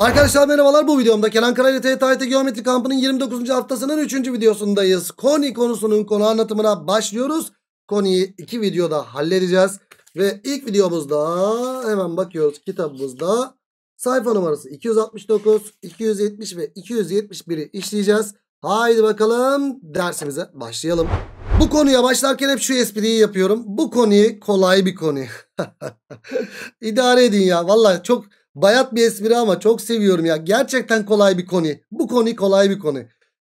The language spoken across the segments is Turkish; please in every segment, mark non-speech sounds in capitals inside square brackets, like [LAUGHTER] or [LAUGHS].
Arkadaşlar merhabalar bu videomda Kenan Karayla TTIT Geometri Kampı'nın 29. haftasının 3. videosundayız. Koni konusunun konu anlatımına başlıyoruz. Koniyi iki videoda halledeceğiz. Ve ilk videomuzda hemen bakıyoruz kitabımızda sayfa numarası 269, 270 ve 271'i işleyeceğiz. Haydi bakalım dersimize başlayalım. Bu konuya başlarken hep şu espriyi yapıyorum. Bu konuyu kolay bir konu. [LAUGHS] İdare edin ya. Valla çok Bayat bir espri ama çok seviyorum ya. Gerçekten kolay bir konu. Bu konu kolay bir konu.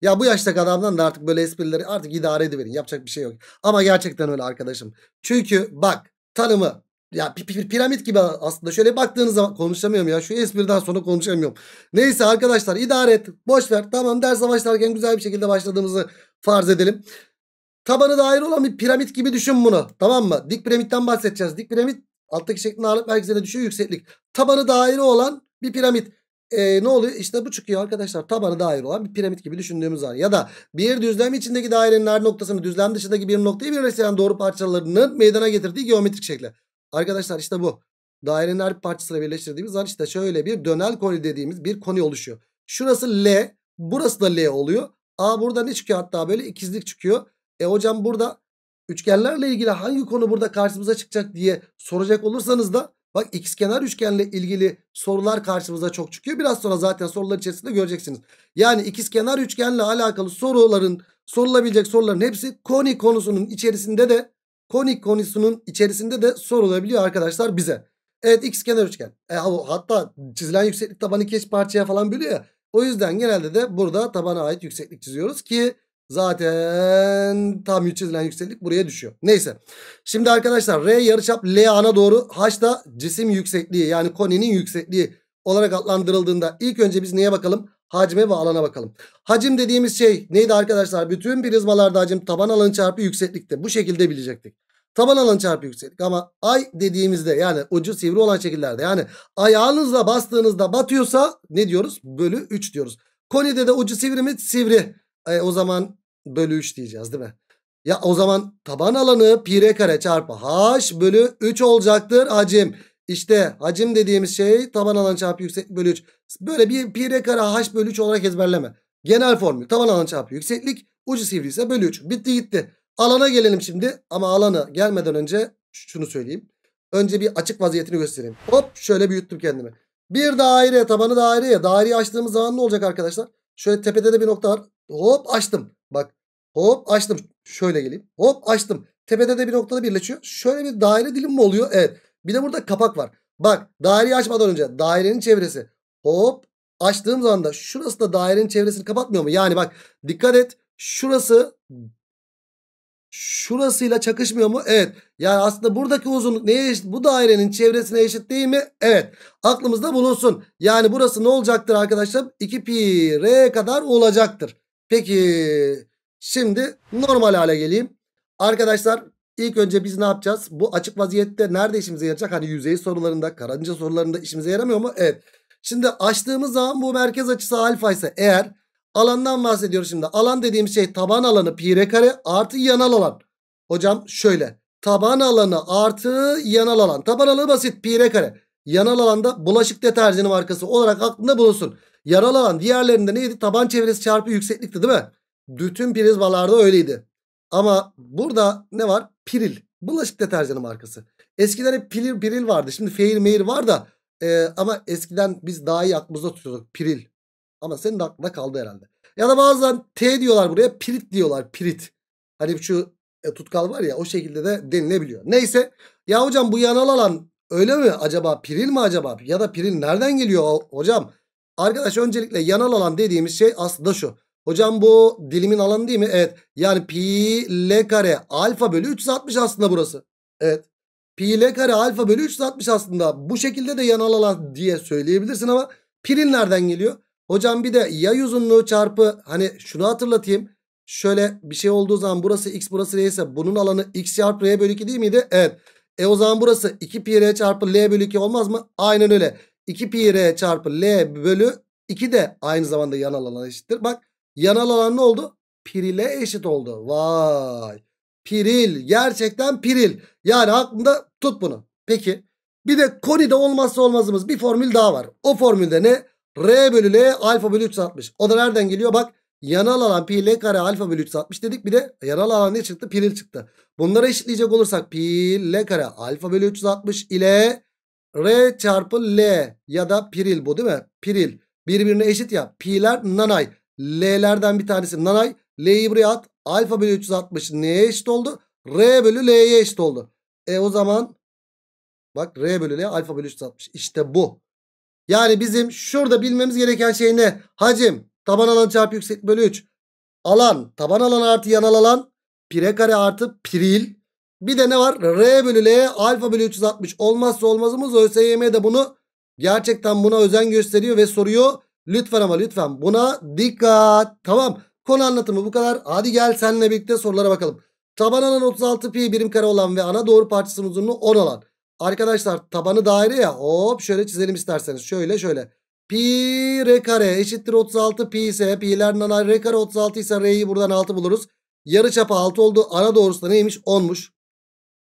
Ya bu yaştaki adamdan da artık böyle esprileri artık idare ediverin. Yapacak bir şey yok. Ama gerçekten öyle arkadaşım. Çünkü bak tanımı ya piramit gibi aslında şöyle baktığınız zaman konuşamıyorum ya şu espriden sonra konuşamıyorum. Neyse arkadaşlar idare et boş ver tamam ders başlarken güzel bir şekilde başladığımızı farz edelim. Tabanı dair olan bir piramit gibi düşün bunu tamam mı? Dik piramitten bahsedeceğiz. Dik piramit Alttaki şeklin alıp merkezine düşüyor yükseklik. Tabanı daire olan bir piramit. Ee, ne oluyor? İşte bu çıkıyor arkadaşlar. Tabanı daire olan bir piramit gibi düşündüğümüz var. Ya da bir düzlem içindeki dairenin her noktasını düzlem dışındaki bir noktayı birleştiren doğru parçalarının meydana getirdiği geometrik şekle. Arkadaşlar işte bu. Dairenin her parçasıyla birleştirdiğimiz zaman işte şöyle bir dönel koni dediğimiz bir koni oluşuyor. Şurası L. Burası da L oluyor. A burada ne çıkıyor hatta böyle ikizlik çıkıyor. E hocam burada üçgenlerle ilgili hangi konu burada karşımıza çıkacak diye soracak olursanız da bak ikizkenar üçgenle ilgili sorular karşımıza çok çıkıyor. Biraz sonra zaten sorular içerisinde göreceksiniz. Yani ikizkenar üçgenle alakalı soruların sorulabilecek soruların hepsi konik konusunun içerisinde de konik konusunun içerisinde de sorulabiliyor arkadaşlar bize. Evet ikizkenar üçgen. E, hatta çizilen yükseklik tabanı iki parçaya falan biliyor ya. O yüzden genelde de burada tabana ait yükseklik çiziyoruz ki Zaten tam çizilen yükseklik buraya düşüyor. Neyse. Şimdi arkadaşlar R yarıçap L ana doğru H da cisim yüksekliği yani koninin yüksekliği olarak adlandırıldığında ilk önce biz neye bakalım? Hacme ve alana bakalım. Hacim dediğimiz şey neydi arkadaşlar? Bütün prizmalarda hacim taban alanı çarpı yükseklikte. Bu şekilde bilecektik. Taban alanı çarpı yükseklik ama ay dediğimizde yani ucu sivri olan şekillerde yani ayağınızla bastığınızda batıyorsa ne diyoruz? Bölü 3 diyoruz. Konide de ucu sivri mi? Sivri. E, o zaman bölü 3 diyeceğiz değil mi? Ya o zaman taban alanı pi r kare çarpı h bölü 3 olacaktır hacim. İşte hacim dediğimiz şey taban alanı çarpı yükseklik bölü 3. Böyle bir pi r kare h bölü 3 olarak ezberleme. Genel formül taban alanı çarpı yükseklik ucu sivri bölü 3. Bitti gitti. Alana gelelim şimdi ama alanı gelmeden önce şunu söyleyeyim. Önce bir açık vaziyetini göstereyim. Hop şöyle büyüttüm kendimi. Bir daire tabanı daireye. Daireyi açtığımız zaman ne olacak arkadaşlar? Şöyle tepede de bir nokta var. Hop açtım. Bak hop açtım. Şöyle geleyim. Hop açtım. Tepede de bir noktada birleşiyor. Şöyle bir daire dilim mi oluyor? Evet. Bir de burada kapak var. Bak daireyi açmadan önce dairenin çevresi. Hop açtığım zaman da şurası da dairenin çevresini kapatmıyor mu? Yani bak dikkat et. Şurası şurasıyla çakışmıyor mu? Evet. Yani aslında buradaki uzunluk neye eşit? Bu dairenin çevresine eşit değil mi? Evet. Aklımızda bulunsun. Yani burası ne olacaktır arkadaşlar? 2 pi r kadar olacaktır. Peki şimdi normal hale geleyim. Arkadaşlar ilk önce biz ne yapacağız? Bu açık vaziyette nerede işimize yarayacak? Hani yüzey sorularında, karınca sorularında işimize yaramıyor mu? Evet. Şimdi açtığımız zaman bu merkez açısı alfa ise eğer alandan bahsediyoruz şimdi. Alan dediğim şey taban alanı pi r kare artı yanal alan. Hocam şöyle taban alanı artı yanal alan. Taban alanı basit pi r kare. Yanal alanda bulaşık deterjanı markası olarak aklında bulunsun. Yaralı alan diğerlerinde neydi? Taban çevresi çarpı yükseklikti değil mi? Bütün prizmalarda öyleydi. Ama burada ne var? Piril. Bulaşık deterjanı markası. Eskiden hep piril, piril vardı. Şimdi fair meyir var da e, ama eskiden biz daha iyi aklımızda tutuyorduk. Piril. Ama senin de aklında kaldı herhalde. Ya da bazen T diyorlar buraya. Pirit diyorlar. Pirit. Hani şu e, tutkal var ya o şekilde de denilebiliyor. Neyse. Ya hocam bu yanal alan öyle mi acaba? Piril mi acaba? Ya da piril nereden geliyor hocam? Arkadaş öncelikle yanal alan dediğimiz şey aslında şu. Hocam bu dilimin alanı değil mi? Evet. Yani pi l kare alfa bölü 360 aslında burası. Evet. Pi l kare alfa bölü 360 aslında. Bu şekilde de yanal alan diye söyleyebilirsin ama pirin nereden geliyor? Hocam bir de yay uzunluğu çarpı hani şunu hatırlatayım. Şöyle bir şey olduğu zaman burası x burası r ise bunun alanı x çarpı r bölü 2 değil miydi? Evet. E o zaman burası 2 pi r çarpı l bölü 2 olmaz mı? Aynen öyle. 2 pi r çarpı l bölü 2 de aynı zamanda yanal alana eşittir. Bak yanal alan ne oldu? Pirile eşit oldu. Vay. Piril. Gerçekten piril. Yani aklında tut bunu. Peki. Bir de konide olmazsa olmazımız bir formül daha var. O formülde ne? R bölü L alfa bölü 360. O da nereden geliyor? Bak yanal alan pi L kare alfa bölü 360 dedik. Bir de yanal alan ne çıktı? Piril çıktı. Bunları eşitleyecek olursak pi L kare alfa bölü 360 ile R çarpı L ya da piril bu değil mi? Piril. Birbirine eşit ya. P'ler nanay. L'lerden bir tanesi nanay. L'yi buraya at. Alfa bölü 360 neye eşit oldu? R bölü L'ye eşit oldu. E o zaman bak R bölü L alfa bölü 360. İşte bu. Yani bizim şurada bilmemiz gereken şey ne? Hacim taban alan çarpı yükseklik bölü 3. Alan taban alan artı yanal alan pire kare artı piril bir de ne var? R bölü L alfa bölü 360 olmazsa olmazımız. ÖSYM de bunu gerçekten buna özen gösteriyor ve soruyor. Lütfen ama lütfen buna dikkat. Tamam konu anlatımı bu kadar. Hadi gel seninle birlikte sorulara bakalım. Taban alan 36 pi birim kare olan ve ana doğru parçasının uzunluğu 10 olan. Arkadaşlar tabanı daire ya hop şöyle çizelim isterseniz. Şöyle şöyle. Pi r kare eşittir 36 pi ise pi'ler r kare 36 ise r'yi buradan 6 buluruz. Yarı çapı 6 oldu. Ana doğrusu da neymiş? 10'muş.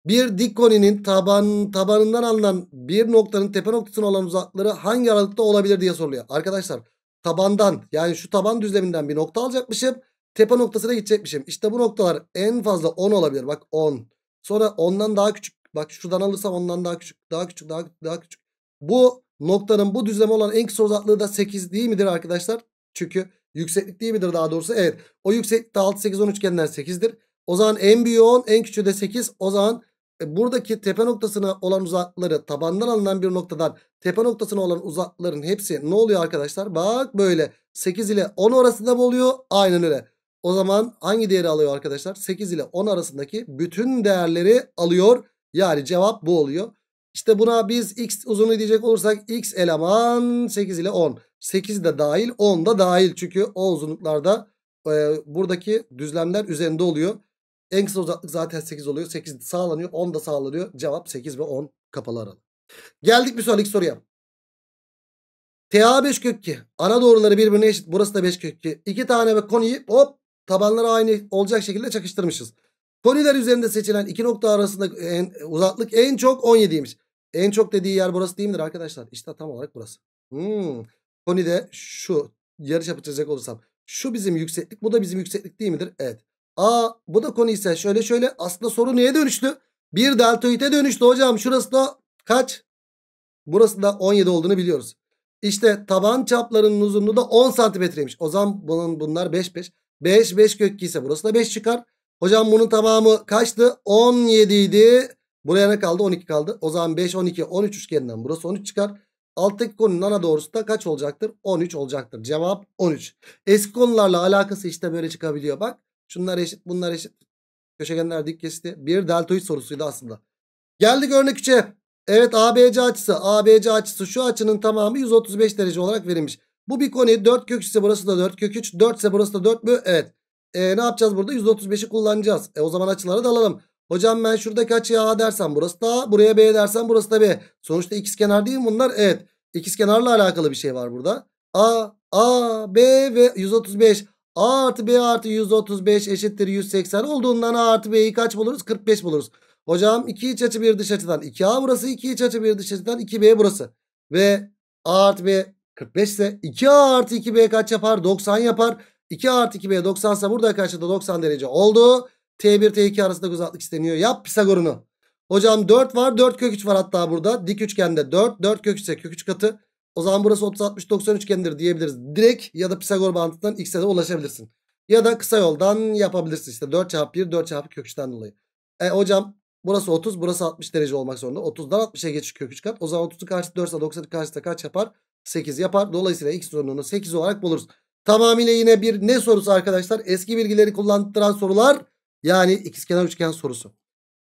Bir dik taban, tabanından alınan bir noktanın tepe noktasına olan uzaklıkları hangi aralıkta olabilir diye soruluyor. Arkadaşlar tabandan yani şu taban düzleminden bir nokta alacakmışım. Tepe noktasına gidecekmişim. İşte bu noktalar en fazla 10 olabilir. Bak 10. Sonra ondan daha küçük. Bak şuradan alırsam ondan daha küçük. Daha küçük daha, daha küçük. Bu noktanın bu düzleme olan en kısa uzaklığı da 8 değil midir arkadaşlar? Çünkü yükseklik değil midir daha doğrusu? Evet. O yükseklik de 6, 8, 10 üçgenden 8'dir. O zaman en büyüğü 10 en küçüğü de 8. O zaman e, buradaki tepe noktasına olan uzakları tabandan alınan bir noktadan tepe noktasına olan uzakların hepsi ne oluyor arkadaşlar? Bak böyle 8 ile 10 arasında mı oluyor? Aynen öyle. O zaman hangi değeri alıyor arkadaşlar? 8 ile 10 arasındaki bütün değerleri alıyor. Yani cevap bu oluyor. İşte buna biz x uzunluğu diyecek olursak x eleman 8 ile 10. 8 de dahil 10 da dahil. Çünkü o uzunluklarda e, buradaki düzlemler üzerinde oluyor. En kısa uzaklık zaten 8 oluyor. 8 sağlanıyor. 10 da sağlanıyor. Cevap 8 ve 10 kapalı aralık. Geldik bir sonraki soruya. TA 5 kök 2. Ana doğruları birbirine eşit. Burası da 5 kök 2. 2 tane ve konuyu hop tabanları aynı olacak şekilde çakıştırmışız. Koniler üzerinde seçilen iki nokta arasında en, uzaklık en çok 17'ymiş. En çok dediği yer burası değil midir arkadaşlar? İşte tam olarak burası. Hmm. Konide şu yarış yapacak olursam. Şu bizim yükseklik bu da bizim yükseklik değil midir? Evet. Aa bu da konu ise şöyle şöyle aslında soru neye dönüştü? Bir deltoide dönüştü hocam. Şurası da kaç? Burası da 17 olduğunu biliyoruz. İşte taban çaplarının uzunluğu da 10 santimetreymiş. O zaman bunun, bunlar 5 5. 5 5 kök ise burası da 5 çıkar. Hocam bunun tamamı kaçtı? 17 idi. Buraya ne kaldı? 12 kaldı. O zaman 5 12 13 üçgeninden burası 13 çıkar. Alttaki konunun ana doğrusu da kaç olacaktır? 13 olacaktır. Cevap 13. Eski konularla alakası işte böyle çıkabiliyor bak. Şunlar eşit bunlar eşit. Köşegenler dik kesti. Bir deltoid sorusuydu aslında. Geldik örnek 3'e. Evet ABC açısı. ABC açısı şu açının tamamı 135 derece olarak verilmiş. Bu bir konu 4 kök ise burası da 4 kök 3. 4 ise burası da 4 mü? Evet. E, ne yapacağız burada? 135'i kullanacağız. E, o zaman açıları da alalım. Hocam ben şuradaki açıya A dersem burası da A. Buraya B dersem burası da B. Sonuçta ikiz kenar değil mi bunlar? Evet. İkiz kenarla alakalı bir şey var burada. A, A, B ve 135. A artı B artı 135 eşittir 180 olduğundan A artı B'yi kaç buluruz? 45 buluruz. Hocam 2 iç açı bir dış açıdan 2A burası 2 iç açı bir dış açıdan 2B burası. Ve A artı B 45 ise 2A artı 2B kaç yapar? 90 yapar. 2 artı 2B 90 ise burada karşıda 90 derece oldu. T1 T2 arasında uzaklık isteniyor. Yap Pisagor'unu. Hocam 4 var 4 kök 3 var hatta burada. Dik üçgende 4 4 kök 3 ise kök 3 katı. O zaman burası 30 60 90 üçgendir diyebiliriz. Direkt ya da Pisagor bağıntısından x'e de ulaşabilirsin. Ya da kısa yoldan yapabilirsin. İşte 4 çarpı 1 4 çarpı kök 3'ten dolayı. E hocam burası 30 burası 60 derece olmak zorunda. 30'dan 60'a geçiş kök 3 kat. O zaman 30'u karşı 4 ise 90'ı karşıda kaç yapar? 8 yapar. Dolayısıyla x zorunluluğunu 8 olarak buluruz. Tamamıyla yine bir ne sorusu arkadaşlar? Eski bilgileri kullandıran sorular yani ikizkenar üçgen sorusu.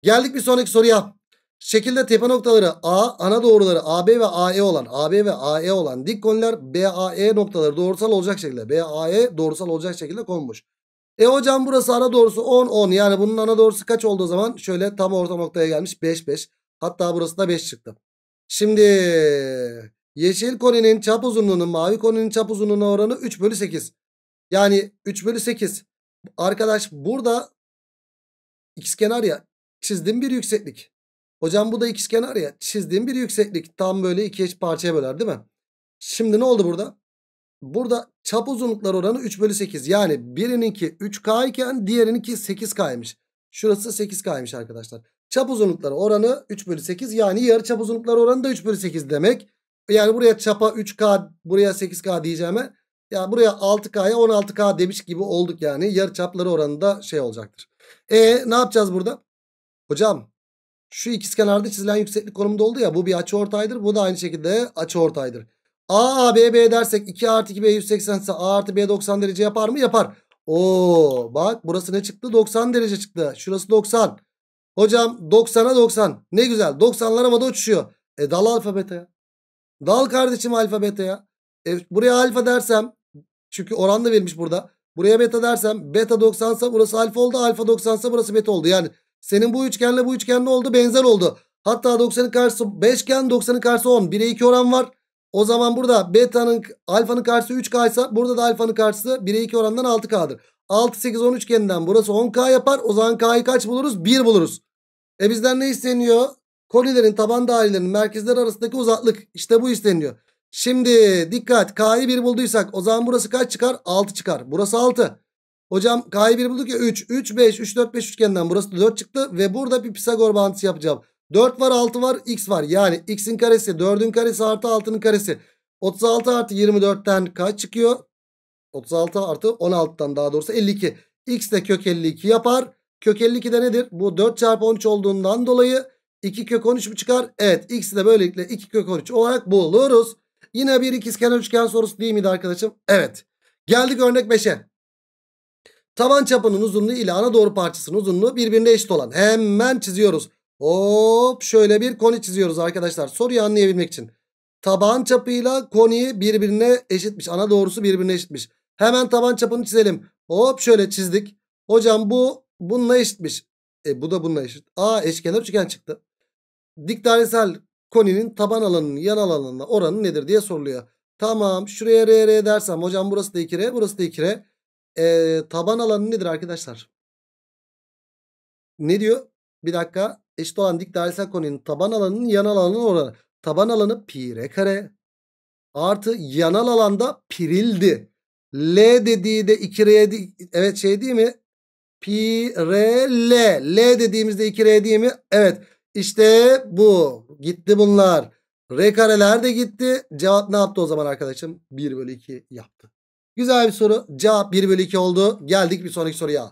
Geldik bir sonraki soruya. Şekilde tepe noktaları A, ana doğruları AB ve AE olan, AB ve AE olan dik konular BAE noktaları doğrusal olacak şekilde, BAE doğrusal olacak şekilde konmuş. E hocam burası ana doğrusu 10 10 yani bunun ana doğrusu kaç olduğu zaman şöyle tam orta noktaya gelmiş 5 5. Hatta burası da 5 çıktı. Şimdi yeşil koninin çap uzunluğunun mavi koninin çap uzunluğuna oranı 3 bölü 8. Yani 3 bölü 8. Arkadaş burada ikizkenar ya çizdim bir yükseklik. Hocam bu da ikizkenar ya. Çizdiğim bir yükseklik. Tam böyle iki eş parçaya böler değil mi? Şimdi ne oldu burada? Burada çap uzunluklar oranı 3 bölü 8. Yani birininki 3K iken diğerininki 8K'ymış. Şurası 8K'ymış arkadaşlar. Çap uzunlukları oranı 3 bölü 8. Yani yarı çap uzunlukları oranı da 3 bölü 8 demek. Yani buraya çapa 3K buraya 8K diyeceğime ya buraya 6K'ya 16K demiş gibi olduk yani. Yarı çapları oranı da şey olacaktır. E ne yapacağız burada? Hocam şu ikizkenarda çizilen yükseklik konumunda oldu ya. Bu bir açıortaydır Bu da aynı şekilde açıortaydır. A, A, B, B dersek 2 artı 2 B 180 ise A artı B 90 derece yapar mı? Yapar. Oo bak burası ne çıktı? 90 derece çıktı. Şurası 90. Hocam 90'a 90. Ne güzel. 90'lar havada uçuşuyor. E dal alfabete ya. Dal kardeşim alfabete ya. E, buraya alfa dersem çünkü oran da verilmiş burada. Buraya beta dersem beta 90 ise burası alfa oldu. Alfa 90 ise burası beta oldu. Yani senin bu üçgenle bu üçgenle oldu? Benzer oldu. Hatta 90'ın karşısı 5 iken 90'ın karşısı 10. 1'e 2 oran var. O zaman burada beta'nın alfanın karşısı 3k ise burada da alfanın karşısı 1'e 2 orandan 6k'dır. 6 8 10 üçgeninden burası 10k yapar. O zaman k'yı kaç buluruz? 1 buluruz. E bizden ne isteniyor? Kolilerin taban dairelerinin merkezler arasındaki uzaklık. İşte bu isteniyor. Şimdi dikkat k'yı 1 bulduysak o zaman burası kaç çıkar? 6 çıkar. Burası 6. Hocam K'yı 1 bulduk ya 3. 3, 5, 3, 4, 5 üçgeninden burası da 4 çıktı. Ve burada bir Pisagor bağıntısı yapacağım. 4 var 6 var x var. Yani x'in karesi 4'ün karesi artı 6'nın karesi. 36 artı 24'ten kaç çıkıyor? 36 artı 16'dan daha doğrusu 52. x de kök 52 yapar. Kök 52 de nedir? Bu 4 çarpı 13 olduğundan dolayı 2 kök 13 mu çıkar? Evet x'i de böylelikle 2 kök 13 olarak buluruz. Yine bir ikizkenar üçgen sorusu değil miydi arkadaşım? Evet. Geldik örnek 5'e. Taban çapının uzunluğu ile ana doğru parçasının uzunluğu birbirine eşit olan. Hemen çiziyoruz. Hop şöyle bir koni çiziyoruz arkadaşlar. Soruyu anlayabilmek için. Taban çapıyla koniyi birbirine eşitmiş. Ana doğrusu birbirine eşitmiş. Hemen taban çapını çizelim. Hop şöyle çizdik. Hocam bu bununla eşitmiş. E bu da bununla eşit. Aa eşkenar üçgen çıktı. Dikdörtsel koninin taban alanının yan alanına oranı nedir diye soruluyor. Tamam şuraya R R dersem hocam burası da 2R burası da 2R e, taban alanı nedir arkadaşlar? Ne diyor? Bir dakika. Eşit olan dik dairesel konunun taban alanının yan alanının oranı. Taban alanı pi r kare artı yanal alanda pirildi. L dediği de 2R de, evet şey değil mi? Pi R L. L dediğimizde 2R değil mi? Evet. İşte bu. Gitti bunlar. R kareler de gitti. Cevap ne yaptı o zaman arkadaşım? 1 bölü 2 yaptı. Güzel bir soru. Cevap 1 bölü 2 oldu. Geldik bir sonraki soruya.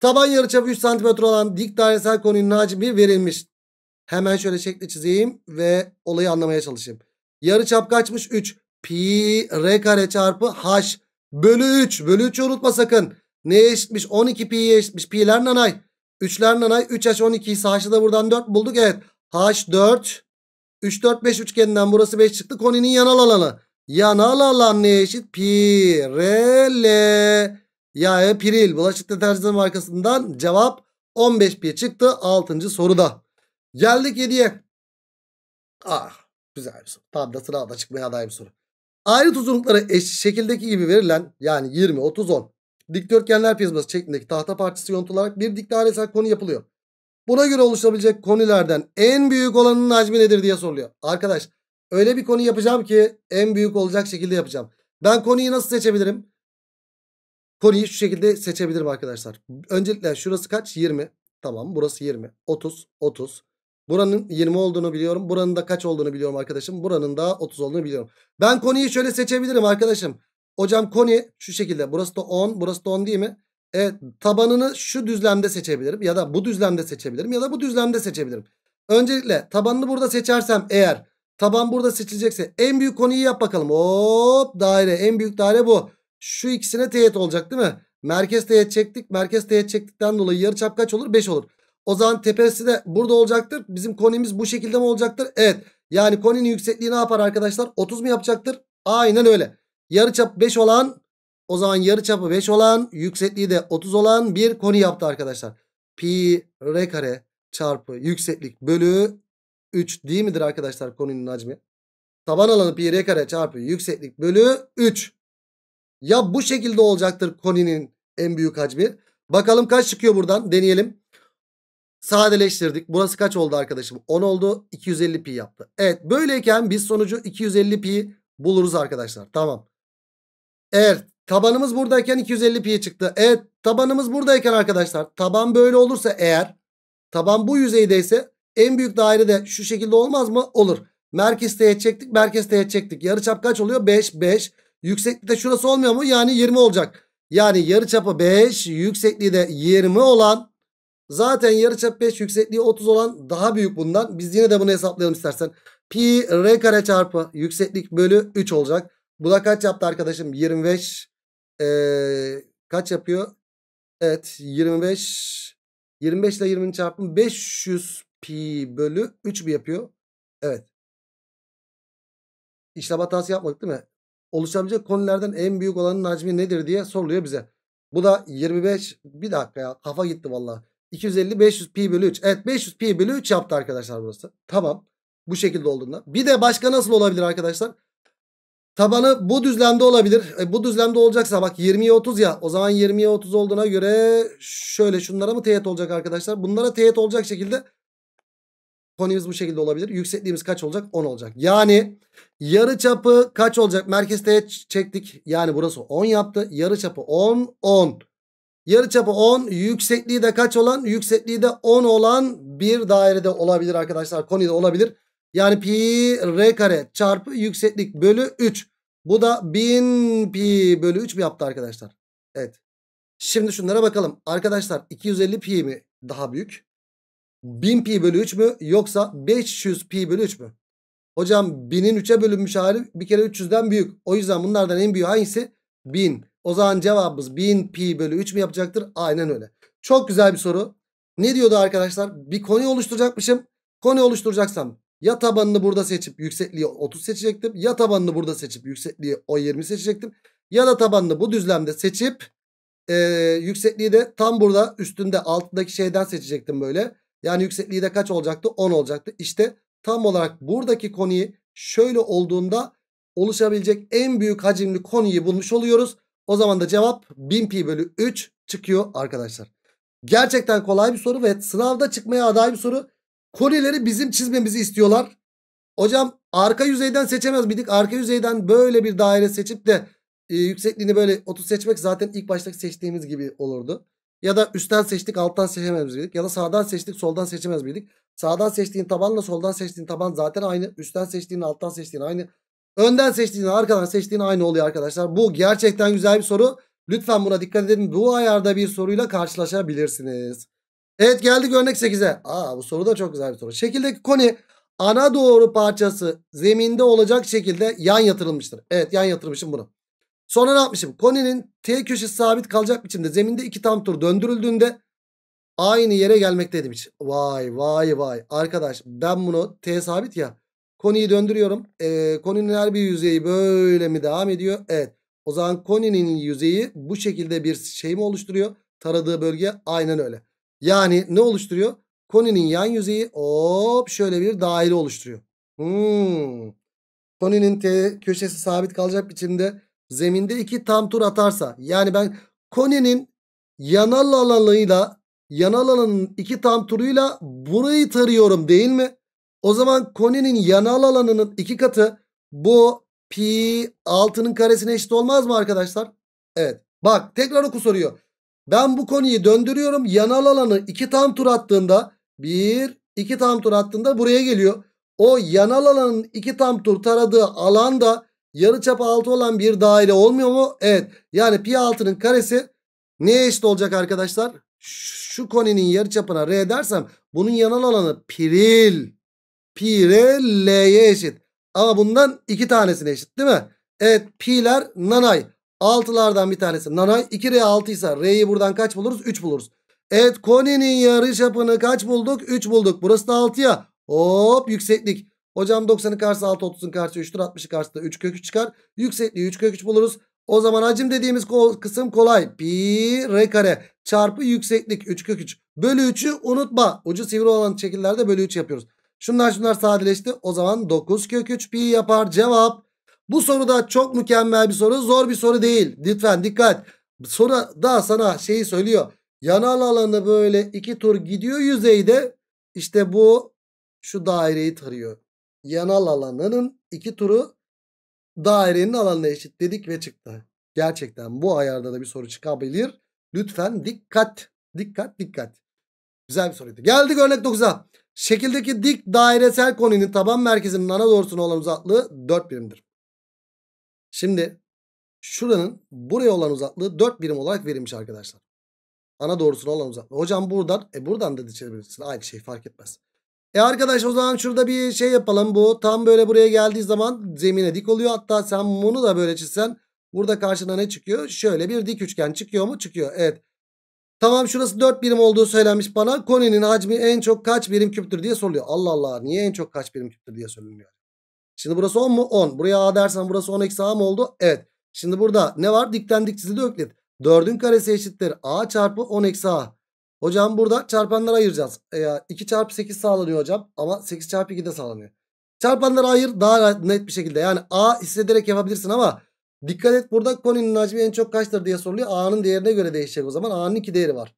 Taban yarıçapı 3 cm olan dik dairesel konunun hacmi verilmiş. Hemen şöyle şekli çizeyim ve olayı anlamaya çalışayım. Yarıçap kaçmış? 3. Pi r kare çarpı h bölü 3. Bölü 3'ü unutma sakın. Ne eşitmiş? 12 pi'ye eşitmiş. Pi'ler nanay. 3'ler nanay. 3h 12 ise h'ı da buradan 4 bulduk. Evet. h 4. 3 4 5 üçgeninden burası 5 çıktı. Koninin yanal alanı. Yanal alan ne eşit? Pirele. Yaya piril. Bulaşık deterjanı markasından cevap 15 pi çıktı. 6. soruda. Geldik 7'ye. Ah güzel bir soru. Tam da sırada çıkmaya aday bir soru. Ayrıt uzunlukları eşit şekildeki gibi verilen yani 20, 30, 10 dikdörtgenler prizması şeklindeki tahta parçası yontularak bir dikdairesel konu yapılıyor. Buna göre oluşabilecek konilerden en büyük olanın hacmi nedir diye soruluyor. Arkadaş Öyle bir konu yapacağım ki en büyük olacak şekilde yapacağım. Ben konuyu nasıl seçebilirim? Konuyu şu şekilde seçebilirim arkadaşlar. Öncelikle şurası kaç? 20. Tamam burası 20. 30. 30. Buranın 20 olduğunu biliyorum. Buranın da kaç olduğunu biliyorum arkadaşım. Buranın da 30 olduğunu biliyorum. Ben konuyu şöyle seçebilirim arkadaşım. Hocam konu şu şekilde. Burası da 10. Burası da 10 değil mi? Evet tabanını şu düzlemde seçebilirim. Ya da bu düzlemde seçebilirim. Ya da bu düzlemde seçebilirim. Öncelikle tabanını burada seçersem eğer Taban burada seçilecekse en büyük konuyu yap bakalım. Hop daire en büyük daire bu. Şu ikisine teğet olacak değil mi? Merkez teğet çektik. Merkez teğet çektikten dolayı yarıçap kaç olur? 5 olur. O zaman tepesi de burada olacaktır. Bizim konimiz bu şekilde mi olacaktır? Evet. Yani koninin yüksekliği ne yapar arkadaşlar? 30 mu yapacaktır? Aynen öyle. Yarıçap 5 olan o zaman yarıçapı 5 olan yüksekliği de 30 olan bir koni yaptı arkadaşlar. Pi r kare çarpı yükseklik bölü 3 değil midir arkadaşlar konunun hacmi? Taban alanı pi r kare çarpı yükseklik bölü 3. Ya bu şekilde olacaktır koninin en büyük hacmi. Bakalım kaç çıkıyor buradan deneyelim. Sadeleştirdik. Burası kaç oldu arkadaşım? 10 oldu. 250 pi yaptı. Evet böyleyken biz sonucu 250 pi buluruz arkadaşlar. Tamam. Eğer tabanımız buradayken 250 pi çıktı. Evet tabanımız buradayken arkadaşlar taban böyle olursa eğer taban bu yüzeydeyse en büyük daire de şu şekilde olmaz mı? Olur. Merkez teğet çektik. Merkez teğet çektik. Yarıçap kaç oluyor? 5. 5. Yükseklikte şurası olmuyor mu? Yani 20 olacak. Yani yarıçapı 5. Yüksekliği de 20 olan. Zaten yarıçap 5. Yüksekliği 30 olan daha büyük bundan. Biz yine de bunu hesaplayalım istersen. Pi r kare çarpı yükseklik bölü 3 olacak. Bu da kaç yaptı arkadaşım? 25. Ee, kaç yapıyor? Evet 25. 25 ile 20'nin çarpımı 500 pi bölü 3 mü yapıyor? Evet. İşlem hatası yapmadık değil mi? Oluşabilecek konulardan en büyük olanın hacmi nedir diye soruluyor bize. Bu da 25 bir dakika ya kafa gitti valla. 250 500 pi bölü 3. Evet 500 pi bölü 3 yaptı arkadaşlar burası. Tamam. Bu şekilde olduğunda. Bir de başka nasıl olabilir arkadaşlar? Tabanı bu düzlemde olabilir. E, bu düzlemde olacaksa bak 20'ye 30 ya. O zaman 20'ye 30 olduğuna göre şöyle şunlara mı teğet olacak arkadaşlar? Bunlara teğet olacak şekilde Konimiz bu şekilde olabilir. Yüksekliğimiz kaç olacak? 10 olacak. Yani yarı çapı kaç olacak? Merkez çektik. Yani burası 10 yaptı. Yarı çapı 10, 10. Yarı çapı 10. Yüksekliği de kaç olan? Yüksekliği de 10 olan bir dairede olabilir arkadaşlar. Konide olabilir. Yani pi r kare çarpı yükseklik bölü 3. Bu da 1000 pi bölü 3 mü yaptı arkadaşlar? Evet. Şimdi şunlara bakalım. Arkadaşlar 250 pi mi daha büyük? 1000 pi bölü 3 mü yoksa 500 pi bölü 3 mü? Hocam 1000'in 3'e bölünmüş hali bir kere 300'den büyük. O yüzden bunlardan en büyüğü hangisi? 1000. O zaman cevabımız 1000 pi bölü 3 mü yapacaktır? Aynen öyle. Çok güzel bir soru. Ne diyordu arkadaşlar? Bir konuyu oluşturacakmışım. Konu oluşturacaksam ya tabanını burada seçip yüksekliği 30 seçecektim. Ya tabanını burada seçip yüksekliği o 20 seçecektim. Ya da tabanını bu düzlemde seçip e, yüksekliği de tam burada üstünde altındaki şeyden seçecektim böyle. Yani yüksekliği de kaç olacaktı? 10 olacaktı. İşte tam olarak buradaki konuyu şöyle olduğunda oluşabilecek en büyük hacimli konuyu bulmuş oluyoruz. O zaman da cevap 1000 pi bölü 3 çıkıyor arkadaşlar. Gerçekten kolay bir soru ve sınavda çıkmaya aday bir soru. Konileri bizim çizmemizi istiyorlar. Hocam arka yüzeyden seçemez miydik? Arka yüzeyden böyle bir daire seçip de e, yüksekliğini böyle 30 seçmek zaten ilk başta seçtiğimiz gibi olurdu. Ya da üstten seçtik alttan seçemez miydik? Ya da sağdan seçtik soldan seçemez miydik? Sağdan seçtiğin tabanla soldan seçtiğin taban zaten aynı. Üstten seçtiğin alttan seçtiğin aynı. Önden seçtiğin arkadan seçtiğin aynı oluyor arkadaşlar. Bu gerçekten güzel bir soru. Lütfen buna dikkat edin. Bu ayarda bir soruyla karşılaşabilirsiniz. Evet geldik örnek 8'e. Aa bu soru da çok güzel bir soru. Şekildeki koni ana doğru parçası zeminde olacak şekilde yan yatırılmıştır. Evet yan yatırmışım bunu. Sonra ne yapmışım? Koninin T köşesi sabit kalacak biçimde zeminde iki tam tur döndürüldüğünde aynı yere gelmekteydi biçim. Vay vay vay. Arkadaş ben bunu T sabit ya. Koniyi döndürüyorum. Ee, koninin her bir yüzeyi böyle mi devam ediyor? Evet. O zaman koninin yüzeyi bu şekilde bir şey mi oluşturuyor? Taradığı bölge aynen öyle. Yani ne oluşturuyor? Koninin yan yüzeyi hop şöyle bir daire oluşturuyor. Hmm. Koninin T köşesi sabit kalacak biçimde zeminde iki tam tur atarsa yani ben Kone'nin yanal alanıyla yanal alanın iki tam turuyla burayı tarıyorum değil mi? O zaman Kone'nin yanal alanının iki katı bu pi 6'nın karesine eşit olmaz mı arkadaşlar? Evet. Bak tekrar oku soruyor. Ben bu konuyu döndürüyorum. Yanal alanı iki tam tur attığında bir iki tam tur attığında buraya geliyor. O yanal alanın iki tam tur taradığı alanda, da Yarı yarıçapı 6 olan bir daire olmuyor mu? Evet. Yani pi 6'nın karesi neye eşit olacak arkadaşlar? Şu koninin yarı çapına r dersem bunun yanal alanı piril. Pi r l'ye eşit. Ama bundan iki tanesine eşit değil mi? Evet pi'ler nanay. altılardan bir tanesi nanay. 2r 6 ise r'yi buradan kaç buluruz? 3 buluruz. Evet koninin yarı çapını kaç bulduk? 3 bulduk. Burası da 6 ya. Hop yükseklik. Hocam 90'ın karşısı 6, 30'un karşısı 3'tür. 60'ın karşısında 3 kök 3 çıkar. Yüksekliği 3 kök 3 buluruz. O zaman hacim dediğimiz kısım kolay. Pi r kare çarpı yükseklik 3 kök 3. Bölü 3'ü unutma. Ucu sivri olan şekillerde bölü 3 yapıyoruz. Şunlar şunlar sadeleşti. O zaman 9 kök 3 pi yapar cevap. Bu soruda çok mükemmel bir soru. Zor bir soru değil. Lütfen dikkat. Soru da sana şeyi söylüyor. Yanal alanı böyle iki tur gidiyor yüzeyde. İşte bu şu daireyi tarıyor yanal alanının iki turu dairenin alanına eşit dedik ve çıktı. Gerçekten bu ayarda da bir soru çıkabilir. Lütfen dikkat. Dikkat dikkat. Güzel bir soruydu. Geldik örnek 9'a. Şekildeki dik dairesel koninin taban merkezinin ana doğrusuna olan uzaklığı 4 birimdir. Şimdi şuranın buraya olan uzaklığı 4 birim olarak verilmiş arkadaşlar. Ana doğrusuna olan uzaklığı. Hocam buradan e buradan da çevirebilirsin. Aynı şey fark etmez. E arkadaş o zaman şurada bir şey yapalım. Bu tam böyle buraya geldiği zaman zemine dik oluyor. Hatta sen bunu da böyle çizsen burada karşına ne çıkıyor? Şöyle bir dik üçgen çıkıyor mu? Çıkıyor. Evet. Tamam şurası 4 birim olduğu söylenmiş bana. Koninin hacmi en çok kaç birim küptür diye soruluyor. Allah Allah niye en çok kaç birim küptür diye soruluyor. Şimdi burası 10 mu? 10. Buraya A dersen burası 10 eksi A mı oldu? Evet. Şimdi burada ne var? Dikten dik çizili öklit. 4'ün karesi eşittir A çarpı 10 eksi A. Hocam burada çarpanları ayıracağız. E, 2 çarpı 8 sağlanıyor hocam. Ama 8 çarpı 2 de sağlanıyor. Çarpanları ayır daha net bir şekilde. Yani A hissederek yapabilirsin ama dikkat et burada koninin hacmi en çok kaçtır diye soruluyor. A'nın değerine göre değişecek o zaman. A'nın 2 değeri var.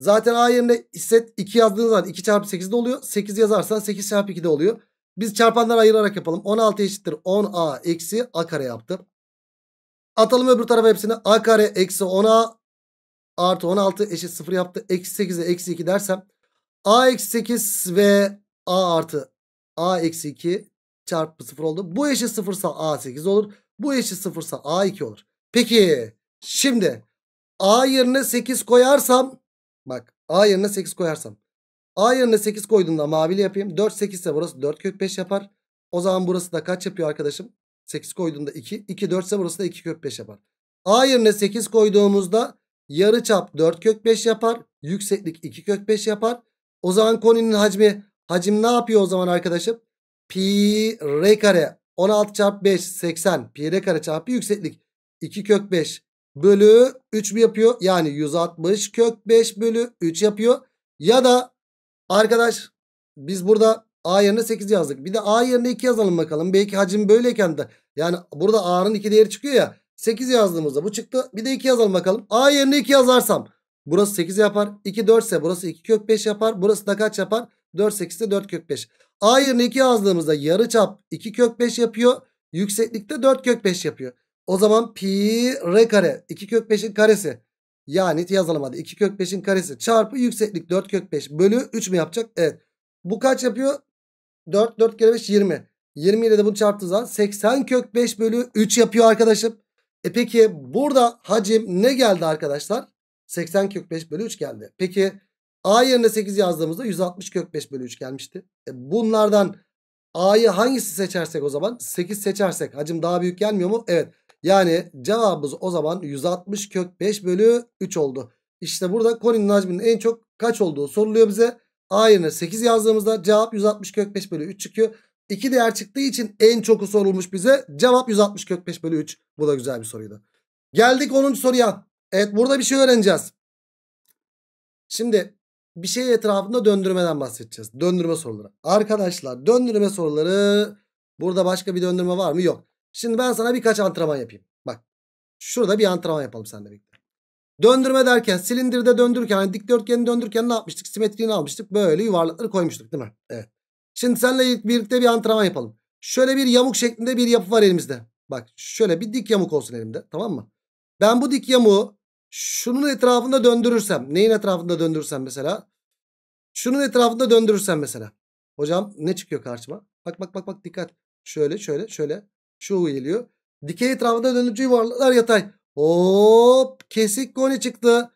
Zaten A yerine hisset 2 yazdığınız zaman 2 çarpı 8 de oluyor. 8 yazarsan 8 çarpı 2 de oluyor. Biz çarpanları ayırarak yapalım. 16 eşittir 10A eksi A kare yaptım. Atalım öbür tarafa hepsini. A kare eksi 10A artı 16 eşit 0 yaptı. Eksi 8'e eksi 2 dersem a eksi 8 ve a artı a eksi 2 çarpı 0 oldu. Bu eşit 0 ise a 8 olur. Bu eşit 0 ise a 2 olur. Peki şimdi a yerine 8 koyarsam bak a yerine 8 koyarsam a yerine 8 koyduğumda maviyle yapayım. 4 8 ise burası 4 kök 5 yapar. O zaman burası da kaç yapıyor arkadaşım? 8 koyduğunda 2. 2 4 ise burası da 2 kök 5 yapar. A yerine 8 koyduğumuzda yarı çap 4 kök 5 yapar. Yükseklik 2 kök 5 yapar. O zaman koninin hacmi hacim ne yapıyor o zaman arkadaşım? Pi r kare 16 çarpı 5 80 pi r kare çarpı yükseklik 2 kök 5 bölü 3 mü yapıyor? Yani 160 kök 5 bölü 3 yapıyor. Ya da arkadaş biz burada A yerine 8 yazdık. Bir de A yerine 2 yazalım bakalım. Belki hacim böyleyken de yani burada A'nın 2 değeri çıkıyor ya. 8 yazdığımızda bu çıktı. Bir de 2 yazalım bakalım. A yerine 2 yazarsam burası 8 yapar. 2 4 ise burası 2 kök 5 yapar. Burası da kaç yapar? 4 8 de 4 kök 5. A yerine 2 yazdığımızda yarı çap 2 kök 5 yapıyor. Yükseklikte 4 kök 5 yapıyor. O zaman pi r kare 2 kök 5'in karesi. Yani yazalım hadi 2 kök 5'in karesi çarpı yükseklik 4 kök 5 bölü 3 mü yapacak? Evet. Bu kaç yapıyor? 4 4 kere 5 20. 20 ile de bunu çarptığı zaman 80 kök 5 bölü 3 yapıyor arkadaşım. E peki burada hacim ne geldi arkadaşlar? 80 kök 5 bölü 3 geldi. Peki A yerine 8 yazdığımızda 160 kök 5 bölü 3 gelmişti. E bunlardan A'yı hangisi seçersek o zaman? 8 seçersek hacim daha büyük gelmiyor mu? Evet. Yani cevabımız o zaman 160 kök 5 bölü 3 oldu. İşte burada koninin hacminin en çok kaç olduğu soruluyor bize. A yerine 8 yazdığımızda cevap 160 kök 5 bölü 3 çıkıyor. 2 değer çıktığı için en çoku sorulmuş bize. Cevap 160 kök 5 bölü 3. Bu da güzel bir soruydu. Geldik 10. soruya. Evet burada bir şey öğreneceğiz. Şimdi bir şey etrafında döndürmeden bahsedeceğiz. Döndürme soruları. Arkadaşlar döndürme soruları burada başka bir döndürme var mı? Yok. Şimdi ben sana birkaç antrenman yapayım. Bak şurada bir antrenman yapalım sen de birlikte. Döndürme derken silindirde döndürürken hani dikdörtgeni döndürürken ne yapmıştık? Simetriğini almıştık. Böyle yuvarlakları koymuştuk değil mi? Evet. Şimdi seninle birlikte bir antrenman yapalım. Şöyle bir yamuk şeklinde bir yapı var elimizde. Bak şöyle bir dik yamuk olsun elimde tamam mı? Ben bu dik yamuğu şunun etrafında döndürürsem. Neyin etrafında döndürürsem mesela? Şunun etrafında döndürürsem mesela. Hocam ne çıkıyor karşıma? Bak bak bak bak dikkat. Şöyle şöyle şöyle. Şu geliyor. Dikey etrafında dönücü yuvarlaklar yatay. Hop kesik koni çıktı.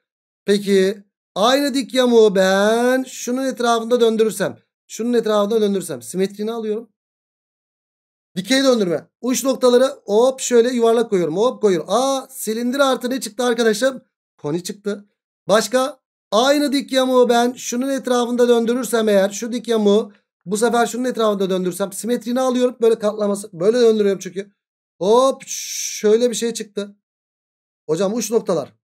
Peki aynı dik yamuğu ben şunun etrafında döndürürsem. Şunun etrafında döndürsem. simetrini alıyorum. Dikey döndürme. Uç noktaları hop şöyle yuvarlak koyuyorum. Hop koyuyorum. Aa silindir artı ne çıktı arkadaşım Koni çıktı. Başka aynı dik yamuğu ben şunun etrafında döndürürsem eğer şu dik yamuğu bu sefer şunun etrafında döndürsem simetrini alıyorum. Böyle katlaması böyle döndürüyorum çünkü. Hop şöyle bir şey çıktı. Hocam uç noktalar.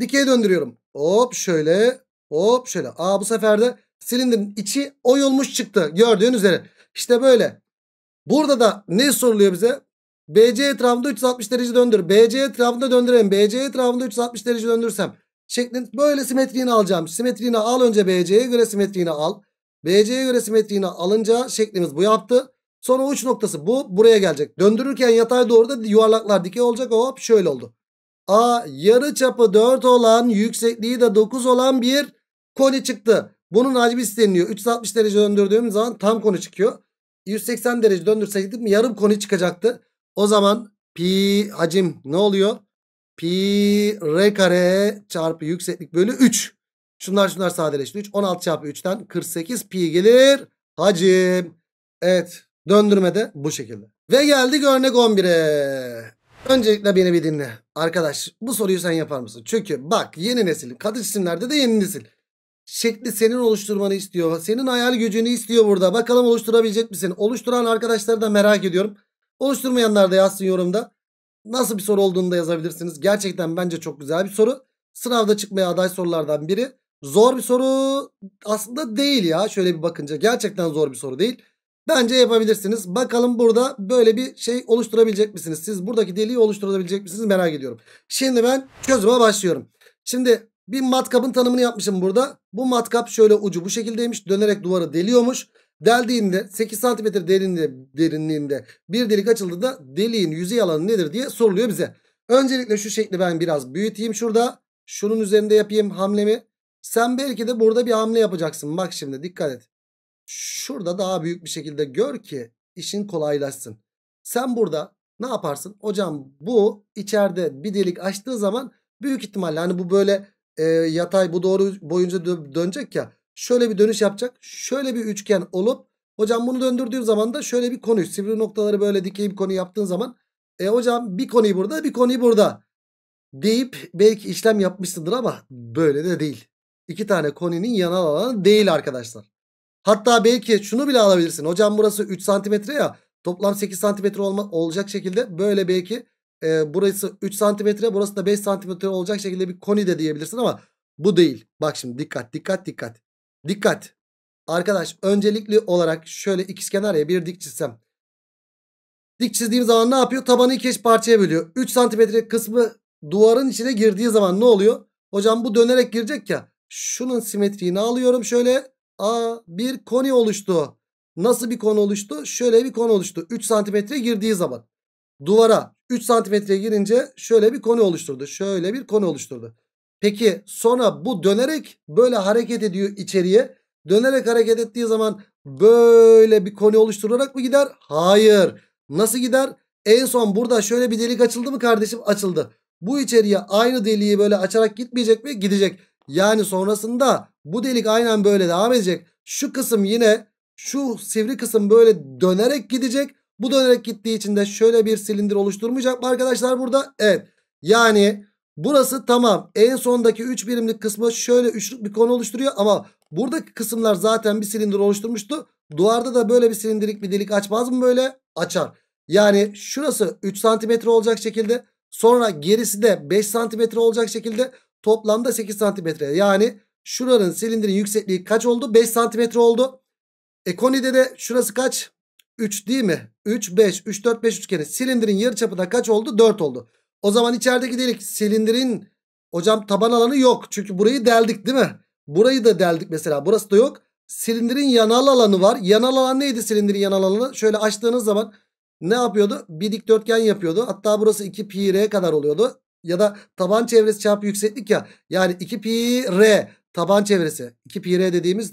Dikey döndürüyorum. Hop şöyle hop şöyle. Aa bu sefer de silindirin içi oy olmuş çıktı. Gördüğün üzere. İşte böyle. Burada da ne soruluyor bize? BC etrafında 360 derece döndür. BC etrafında döndüreyim. BC etrafında 360 derece döndürsem. Şeklin böyle simetriğini alacağım. Simetriğini al önce BC'ye göre simetriğini al. BC'ye göre simetriğini alınca şeklimiz bu yaptı. Sonra uç noktası bu buraya gelecek. Döndürürken yatay doğru da yuvarlaklar dikey olacak. Hop şöyle oldu. A yarı çapı 4 olan yüksekliği de 9 olan bir koni çıktı. Bunun hacmi isteniliyor. 360 derece döndürdüğüm zaman tam konu çıkıyor. 180 derece döndürseydim yarım konu çıkacaktı. O zaman pi hacim ne oluyor? Pi r kare çarpı yükseklik bölü 3. Şunlar şunlar sadeleşti. 3 16 çarpı 3'ten 48 pi gelir. Hacim. Evet döndürme de bu şekilde. Ve geldik örnek 11'e. Öncelikle beni bir dinle. Arkadaş bu soruyu sen yapar mısın? Çünkü bak yeni nesil kadın isimlerde de yeni nesil şekli senin oluşturmanı istiyor. Senin hayal gücünü istiyor burada. Bakalım oluşturabilecek misin? Oluşturan arkadaşları da merak ediyorum. Oluşturmayanlar da yazsın yorumda. Nasıl bir soru olduğunu da yazabilirsiniz. Gerçekten bence çok güzel bir soru. Sınavda çıkmaya aday sorulardan biri. Zor bir soru aslında değil ya. Şöyle bir bakınca gerçekten zor bir soru değil. Bence yapabilirsiniz. Bakalım burada böyle bir şey oluşturabilecek misiniz? Siz buradaki deliği oluşturabilecek misiniz merak ediyorum. Şimdi ben çözüme başlıyorum. Şimdi bir matkapın tanımını yapmışım burada. Bu matkap şöyle ucu bu şekildeymiş. Dönerek duvarı deliyormuş. Deldiğinde 8 cm derinliğinde, derinliğinde bir delik açıldı da deliğin yüzey alanı nedir diye soruluyor bize. Öncelikle şu şekli ben biraz büyüteyim şurada. Şunun üzerinde yapayım hamlemi. Sen belki de burada bir hamle yapacaksın. Bak şimdi dikkat et. Şurada daha büyük bir şekilde gör ki işin kolaylaşsın. Sen burada ne yaparsın? Hocam bu içeride bir delik açtığı zaman büyük ihtimalle hani bu böyle e, yatay bu doğru boyunca dö dönecek ya. Şöyle bir dönüş yapacak. Şöyle bir üçgen olup hocam bunu döndürdüğün zaman da şöyle bir konu. Sivri noktaları böyle dikey bir konu yaptığın zaman e hocam bir konuyu burada bir konuyu burada deyip belki işlem yapmışsındır ama böyle de değil. İki tane koninin yanal alanı değil arkadaşlar. Hatta belki şunu bile alabilirsin. Hocam burası 3 santimetre ya toplam 8 santimetre olma, olacak şekilde böyle belki e, burası 3 santimetre burası da 5 santimetre olacak şekilde bir koni de diyebilirsin ama bu değil. Bak şimdi dikkat dikkat dikkat. Dikkat. Arkadaş öncelikli olarak şöyle ikizkenarya bir dik çizsem. Dik çizdiğim zaman ne yapıyor? Tabanı iki parçaya bölüyor. 3 santimetre kısmı duvarın içine girdiği zaman ne oluyor? Hocam bu dönerek girecek ya. Şunun simetriğini alıyorum şöyle. Aa bir koni oluştu. Nasıl bir konu oluştu? Şöyle bir konu oluştu. 3 santimetre girdiği zaman. Duvara 3 santimetreye girince şöyle bir konu oluşturdu. Şöyle bir konu oluşturdu. Peki sonra bu dönerek böyle hareket ediyor içeriye. Dönerek hareket ettiği zaman böyle bir konu oluşturarak mı gider? Hayır. Nasıl gider? En son burada şöyle bir delik açıldı mı kardeşim? Açıldı. Bu içeriye aynı deliği böyle açarak gitmeyecek mi? Gidecek. Yani sonrasında bu delik aynen böyle devam edecek. Şu kısım yine şu sivri kısım böyle dönerek gidecek. Bu dönerek gittiği için de şöyle bir silindir oluşturmayacak mı arkadaşlar burada? Evet. Yani burası tamam. En sondaki 3 birimlik kısmı şöyle üçlük bir konu oluşturuyor. Ama buradaki kısımlar zaten bir silindir oluşturmuştu. Duvarda da böyle bir silindirik bir delik açmaz mı böyle? Açar. Yani şurası 3 santimetre olacak şekilde. Sonra gerisi de 5 santimetre olacak şekilde. Toplamda 8 santimetre. Yani şuranın silindirin yüksekliği kaç oldu? 5 santimetre oldu. Ekonide de şurası kaç? 3 değil mi? 3, 5, 3, 4, 5 üçgeni silindirin yarıçapı da kaç oldu? 4 oldu. O zaman içerideki delik silindirin hocam taban alanı yok. Çünkü burayı deldik değil mi? Burayı da deldik mesela. Burası da yok. Silindirin yanal alanı var. Yanal alan neydi silindirin yanal alanı? Şöyle açtığınız zaman ne yapıyordu? Bir dikdörtgen yapıyordu. Hatta burası 2 pi r kadar oluyordu. Ya da taban çevresi çarpı yükseklik ya. Yani 2 pi r taban çevresi. 2 pi r dediğimiz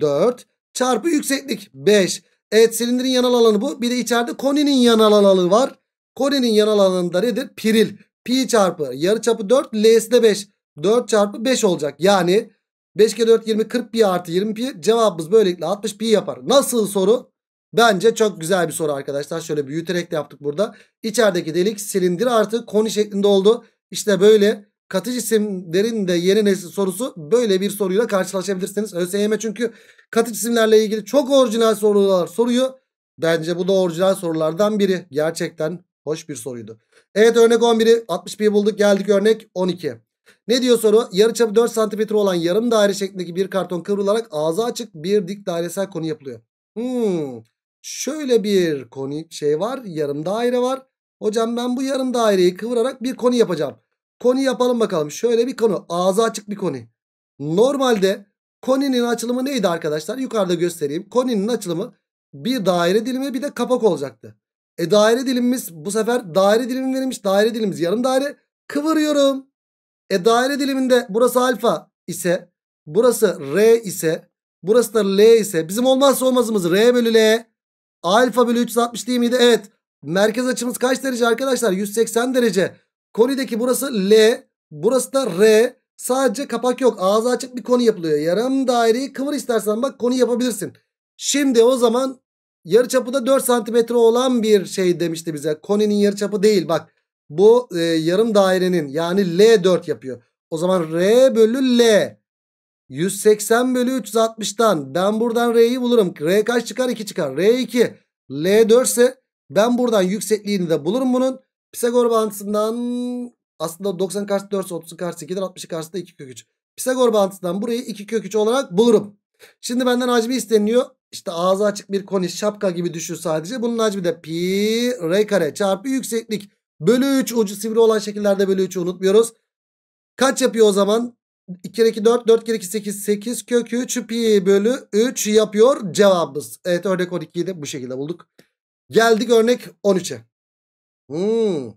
4 çarpı yükseklik 5. Evet silindirin yanal alanı bu. Bir de içeride koninin yanal alanı var. Koninin yanal alanında nedir? Piril. Pi çarpı yarıçapı 4. L'si de 5. 4 çarpı 5 olacak. Yani 5 kere 4 20 40 pi artı 20 pi. Cevabımız böylelikle 60 pi yapar. Nasıl soru? Bence çok güzel bir soru arkadaşlar. Şöyle büyüterek de yaptık burada. İçerideki delik silindir artı koni şeklinde oldu. İşte böyle katı cisimlerin de yeni nesil sorusu böyle bir soruyla karşılaşabilirsiniz. ÖSYM çünkü katı cisimlerle ilgili çok orijinal sorular soruyor. Bence bu da orijinal sorulardan biri. Gerçekten hoş bir soruydu. Evet örnek 11'i 61 bulduk geldik örnek 12. Ne diyor soru? Yarıçapı 4 cm olan yarım daire şeklindeki bir karton kıvrılarak ağzı açık bir dik dairesel konu yapılıyor. Hmm. Şöyle bir koni şey var. Yarım daire var. Hocam ben bu yarım daireyi kıvırarak bir koni yapacağım. Koni yapalım bakalım. Şöyle bir konu. Ağzı açık bir koni. Normalde koninin açılımı neydi arkadaşlar? Yukarıda göstereyim. Koninin açılımı bir daire dilimi bir de kapak olacaktı. E daire dilimimiz bu sefer daire dilimi verilmiş. Daire dilimimiz yarım daire. Kıvırıyorum. E daire diliminde burası alfa ise burası R ise burası da L ise bizim olmazsa olmazımız R bölü L. Alfa bölü 360 değil miydi? Evet. Merkez açımız kaç derece arkadaşlar? 180 derece. Konideki burası L. Burası da R. Sadece kapak yok. Ağzı açık bir koni yapılıyor. Yarım daireyi kıvır istersen bak koni yapabilirsin. Şimdi o zaman yarıçapı da 4 santimetre olan bir şey demişti bize. Koninin yarıçapı değil bak. Bu e, yarım dairenin yani L4 yapıyor. O zaman R bölü L. 180 bölü 360'tan ben buradan R'yi bulurum. R kaç çıkar? 2 çıkar. R2. L4 ise ben buradan yüksekliğini de bulurum bunun. Pisagor bağıntısından aslında 90 karşı 4 30 karşı 8'dir 60 karşı da 2 kök 3. Pisagor bağıntısından burayı 2 kök 3 olarak bulurum. Şimdi benden hacmi isteniyor. İşte ağzı açık bir koni şapka gibi düşün sadece. Bunun hacmi de pi r kare çarpı yükseklik bölü 3 ucu sivri olan şekillerde bölü 3'ü unutmuyoruz. Kaç yapıyor o zaman? 2 kere 2 4 4 kere 2 8 8 kök 3 pi bölü 3 yapıyor cevabımız. Evet örnek 12'yi de bu şekilde bulduk. Geldik örnek 13'e. Hmm.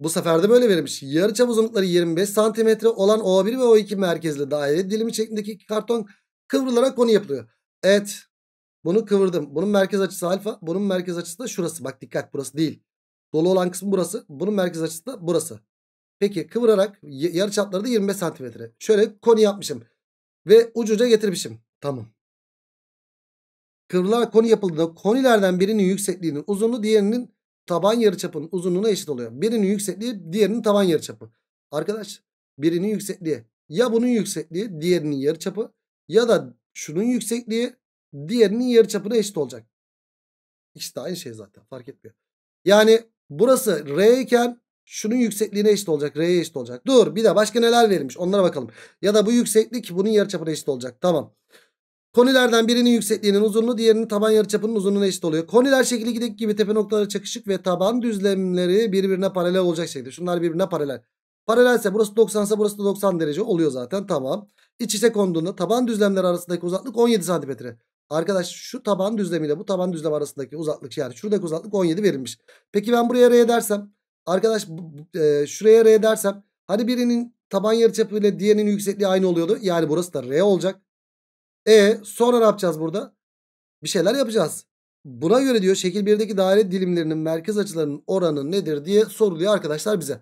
Bu sefer de böyle verilmiş. Yarıçap uzunlukları 25 santimetre olan O1 ve O2 merkezli daire dilimi şeklindeki karton kıvrılarak konu yapılıyor. Evet. Bunu kıvırdım. Bunun merkez açısı alfa. Bunun merkez açısı da şurası. Bak dikkat burası değil. Dolu olan kısmı burası. Bunun merkez açısı da burası. Peki kıvırarak yarıçapları da 25 santimetre. Şöyle konu yapmışım. Ve ucuca getirmişim. Tamam. Kıvrılarak konu yapıldığında konilerden birinin yüksekliğinin uzunluğu diğerinin taban yarıçapının uzunluğuna eşit oluyor. Birinin yüksekliği diğerinin taban yarıçapı. Arkadaş birinin yüksekliği ya bunun yüksekliği diğerinin yarıçapı ya da şunun yüksekliği diğerinin yarıçapına eşit olacak. İşte aynı şey zaten fark etmiyor. Yani burası R iken şunun yüksekliğine eşit olacak. R'ye eşit olacak. Dur bir de başka neler verilmiş onlara bakalım. Ya da bu yükseklik bunun yarıçapına eşit olacak. Tamam. Konilerden birinin yüksekliğinin uzunluğu diğerinin taban yarıçapının uzunluğuna eşit oluyor. Koniler şekil 2'deki gibi tepe noktaları çakışık ve taban düzlemleri birbirine paralel olacak şekilde. Şunlar birbirine paralel. Paralelse burası 90 ise burası da 90 derece oluyor zaten tamam. İç içe konduğunda taban düzlemleri arasındaki uzaklık 17 santimetre. Arkadaş şu taban düzlemiyle bu taban düzlem arasındaki uzaklık yani şuradaki uzaklık 17 verilmiş. Peki ben buraya R dersem arkadaş e, şuraya R dersem hani birinin taban yarıçapı ile diğerinin yüksekliği aynı oluyordu. Yani burası da R olacak. E sonra ne yapacağız burada? Bir şeyler yapacağız. Buna göre diyor şekil 1'deki daire dilimlerinin merkez açılarının oranı nedir diye soruluyor arkadaşlar bize.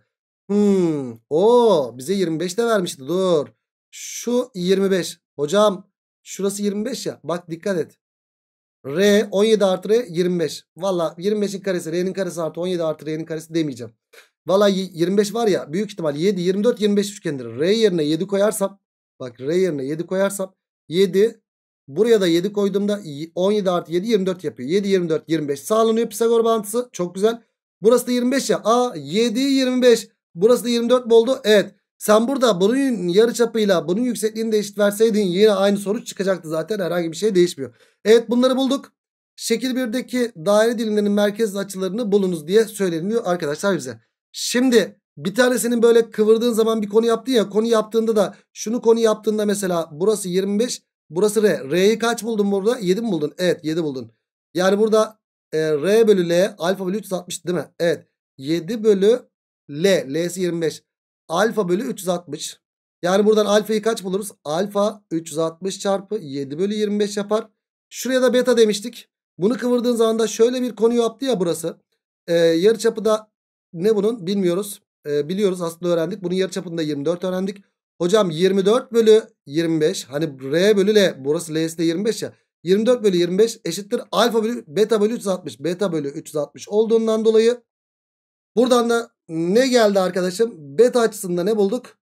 Hmm. O bize 25 de vermişti. Dur. Şu 25. Hocam şurası 25 ya. Bak dikkat et. R 17 artı R 25. Valla 25'in karesi R'nin karesi artı 17 artı R'nin karesi demeyeceğim. Valla 25 var ya büyük ihtimal 7 24 25 üçgendir. R yerine 7 koyarsam bak R yerine 7 koyarsam 7. Buraya da 7 koyduğumda 17 artı 7 24 yapıyor. 7 24 25 sağlanıyor Pisagor bağıntısı. Çok güzel. Burası da 25 ya. Aa 7 25. Burası da 24 oldu? Evet. Sen burada bunun yarı çapıyla, bunun yüksekliğini de eşit verseydin yine aynı sonuç çıkacaktı zaten. Herhangi bir şey değişmiyor. Evet bunları bulduk. Şekil 1'deki daire dilimlerinin merkez açılarını bulunuz diye söyleniyor arkadaşlar bize. Şimdi bir tanesinin böyle kıvırdığın zaman bir konu yaptın ya. Konu yaptığında da şunu konu yaptığında mesela burası 25. Burası R. R'yi kaç buldun burada? 7 mi buldun? Evet 7 buldun. Yani burada e, R bölü L alfa bölü 360 değil mi? Evet. 7 bölü L. L'si 25. Alfa bölü 360. Yani buradan alfayı kaç buluruz? Alfa 360 çarpı 7 bölü 25 yapar. Şuraya da beta demiştik. Bunu kıvırdığın zaman da şöyle bir konu yaptı ya burası. Ee, yarı çapı da ne bunun bilmiyoruz e, biliyoruz aslında öğrendik. Bunun yarı çapında 24 öğrendik. Hocam 24 bölü 25 hani R bölü L burası L'si de 25 ya. 24 bölü 25 eşittir alfa bölü beta bölü 360 beta bölü 360 olduğundan dolayı buradan da ne geldi arkadaşım? Beta açısında ne bulduk?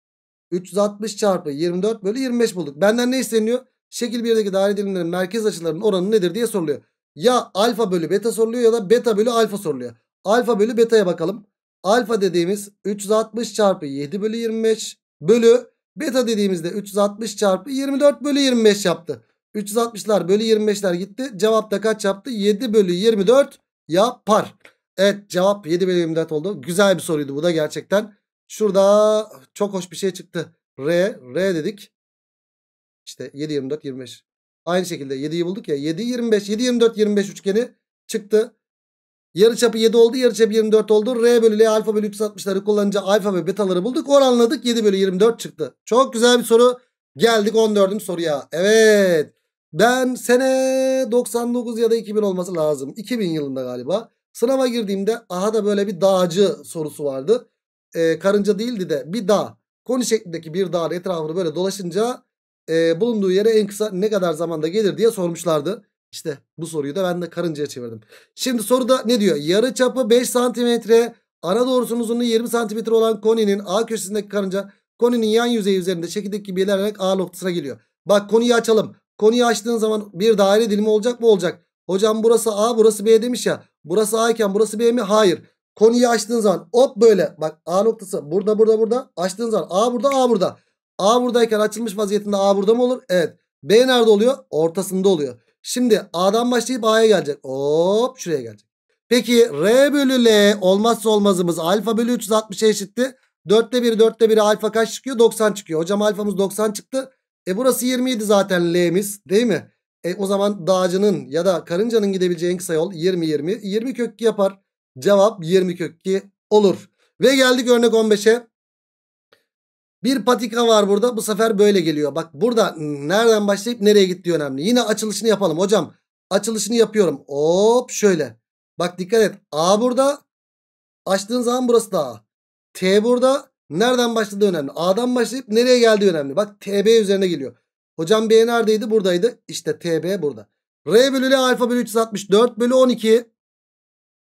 360 çarpı 24 bölü 25 bulduk. Benden ne isteniyor? Şekil 1'deki daire dilimlerin merkez açılarının oranı nedir diye soruluyor. Ya alfa bölü beta soruluyor ya da beta bölü alfa soruluyor. Alfa bölü beta'ya bakalım. Alfa dediğimiz 360 çarpı 7 bölü 25 bölü beta dediğimizde 360 çarpı 24 bölü 25 yaptı. 360'lar bölü 25'ler gitti. Cevap da kaç yaptı? 7 bölü 24 yapar. Evet cevap 7 bölü 24 oldu. Güzel bir soruydu bu da gerçekten. Şurada çok hoş bir şey çıktı. R, R dedik. İşte 7, 24, 25. Aynı şekilde 7'yi bulduk ya. 7, 25, 7, 24, 25 üçgeni çıktı. Yarıçapı 7 oldu. Yarıçapı 24 oldu. R bölü L alfa bölü 360'ları kullanınca alfa ve betaları bulduk. Oranladık. 7 bölü 24 çıktı. Çok güzel bir soru. Geldik 14. soruya. Evet. Ben sene 99 ya da 2000 olması lazım. 2000 yılında galiba. Sınava girdiğimde aha da böyle bir dağcı sorusu vardı. Ee, karınca değildi de bir dağ. Koni şeklindeki bir dağın etrafını böyle dolaşınca e, bulunduğu yere en kısa ne kadar zamanda gelir diye sormuşlardı. İşte bu soruyu da ben de karıncaya çevirdim. Şimdi soruda ne diyor? Yarı çapı 5 santimetre ana doğrusunun uzunluğu 20 santimetre olan koninin A köşesindeki karınca koninin yan yüzeyi üzerinde çekirdek gibi ilerleyerek A noktasına geliyor. Bak konuyu açalım. Konuyu açtığın zaman bir daire dilimi olacak mı? Olacak. Hocam burası A burası B demiş ya. Burası A iken burası B mi? Hayır. Konuyu açtığın zaman hop böyle. Bak A noktası burada burada burada. Açtığın zaman A burada A burada. A buradayken açılmış vaziyetinde A burada mı olur? Evet. B nerede oluyor? Ortasında oluyor. Şimdi A'dan başlayıp A'ya gelecek. Hop şuraya gelecek. Peki R bölü L olmazsa olmazımız alfa bölü 360'a eşitti. 4'te 1 4'te 1 alfa kaç çıkıyor? 90 çıkıyor. Hocam alfamız 90 çıktı. E burası 27 zaten L'miz değil mi? E o zaman dağcının ya da karıncanın gidebileceği en kısa yol 20 20. 20 kök 2 yapar. Cevap 20 kök 2 olur. Ve geldik örnek 15'e. Bir patika var burada. Bu sefer böyle geliyor. Bak burada nereden başlayıp nereye gitti önemli. Yine açılışını yapalım hocam. Açılışını yapıyorum. Hop şöyle. Bak dikkat et. A burada. Açtığın zaman burası da A. T burada. Nereden başladığı önemli. A'dan başlayıp nereye geldiği önemli. Bak TB üzerine geliyor. Hocam B neredeydi? Buradaydı. İşte TB burada. R bölü L alfa bölü 364 bölü 12.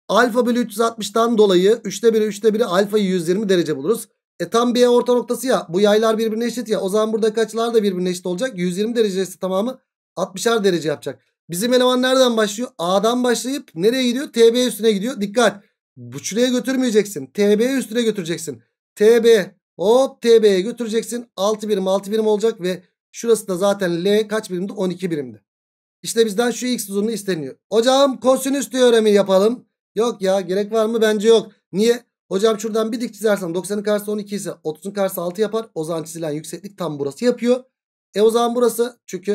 Alfa bölü 360'tan dolayı 3'te 1'i 3'te 1'i alfayı 120 derece buluruz. E tam bir e orta noktası ya. Bu yaylar birbirine eşit ya. O zaman burada kaçlar da birbirine eşit olacak. 120 derecesi tamamı 60'ar derece yapacak. Bizim eleman nereden başlıyor? A'dan başlayıp nereye gidiyor? TB üstüne gidiyor. Dikkat. Bu şuraya götürmeyeceksin. TB üstüne götüreceksin. TB hop TB'ye götüreceksin. 6 birim 6 birim olacak ve şurası da zaten L kaç birimdi? 12 birimdi. İşte bizden şu x uzunluğu isteniyor. Hocam kosinüs teoremi yapalım. Yok ya gerek var mı? Bence yok. Niye? Hocam şuradan bir dik çizersem 90'ın karşısı 12 ise 30'un karşısı 6 yapar. O zaman çizilen yükseklik tam burası yapıyor. E o zaman burası çünkü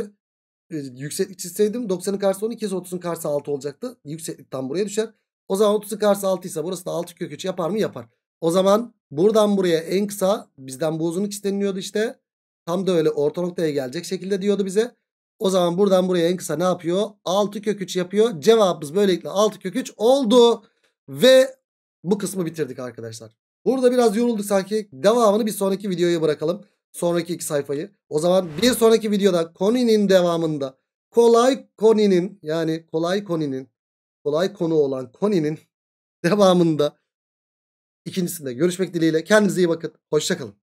e, yükseklik çizseydim 90'ın karşısı 12 ise 30'un karşısı 6 olacaktı. Yükseklik tam buraya düşer. O zaman 30'un karşısı 6 ise burası da 6 kök 3 yapar mı? Yapar. O zaman buradan buraya en kısa bizden bu uzunluk isteniyordu işte. Tam da öyle orta noktaya gelecek şekilde diyordu bize. O zaman buradan buraya en kısa ne yapıyor? 6 kök 3 yapıyor. Cevabımız böylelikle 6 kök 3 oldu. Ve bu kısmı bitirdik arkadaşlar. Burada biraz yorulduk sanki. Devamını bir sonraki videoya bırakalım. Sonraki iki sayfayı. O zaman bir sonraki videoda Koni'nin devamında kolay Koni'nin yani kolay Koni'nin kolay konu olan Koni'nin [LAUGHS] devamında ikincisinde görüşmek dileğiyle. Kendinize iyi bakın. Hoşçakalın.